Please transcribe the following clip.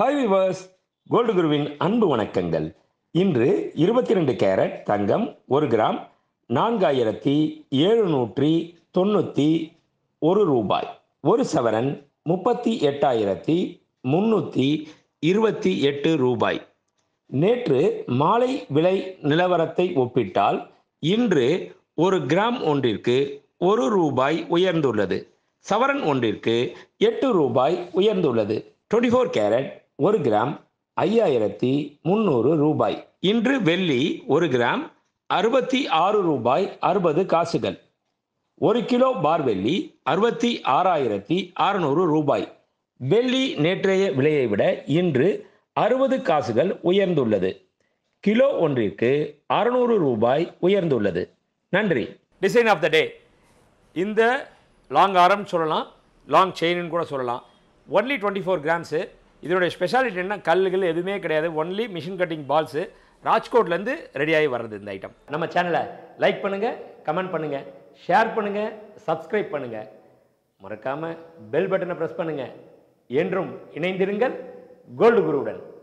hi viewers gold குருவின் அன்பு வணக்கங்கள் இன்று இருபத்தி ரெண்டு கேரட் தங்கம் ஒரு கிராம் நான்காயிரத்தி எழுநூற்றி தொண்ணூற்றி ஒரு ரூபாய் ஒரு சவரன் முப்பத்தி எட்டாயிரத்தி முன்னூற்றி இருபத்தி எட்டு ரூபாய் நேற்று மாலை விலை நிலவரத்தை ஒப்பிட்டால் இன்று ஒரு கிராம் ஒன்றிற்கு ஒரு ரூபாய் உயர்ந்துள்ளது சவரன் ஒன்றிற்கு எட்டு ரூபாய் உயர்ந்துள்ளது டுவெண்ட்டி ஃபோர் கேரட் ஒரு கிராம் ஐயாயிரத்தி முந்நூறு ரூபாய் இன்று வெள்ளி ஒரு கிராம் அறுபத்தி ஆறு ரூபாய் அறுபது காசுகள் ஒரு கிலோ பார் வெள்ளி அறுபத்தி ஆறாயிரத்தி அறுநூறு ரூபாய் வெள்ளி நேற்றைய விலையை விட இன்று அறுபது காசுகள் உயர்ந்துள்ளது கிலோ ஒன்றிற்கு அறுநூறு ரூபாய் உயர்ந்துள்ளது நன்றி டிசைன் ஆஃப் த டே இந்த லாங் ஆரம் சொல்லலாம் லாங் செயின்னு கூட சொல்லலாம் ஒன்லி டுவெண்ட்டி ஃபோர் கிராம்ஸு இதனுடைய ஸ்பெஷாலிட்டி என்ன கல்லுகள் எதுவுமே கிடையாது ஒன்லி மிஷின் கட்டிங் பால்ஸு ராஜ்கோட்லேருந்து ரெடியாகி வர்றது இந்த ஐட்டம் நம்ம சேனலை லைக் பண்ணுங்கள் கமெண்ட் பண்ணுங்கள் ஷேர் பண்ணுங்கள் சப்ஸ்கிரைப் பண்ணுங்கள் மறக்காமல் பெல் பட்டனை ப்ரெஸ் பண்ணுங்கள் என்றும் இணைந்திருங்கள் கோல்டு குருவுடன்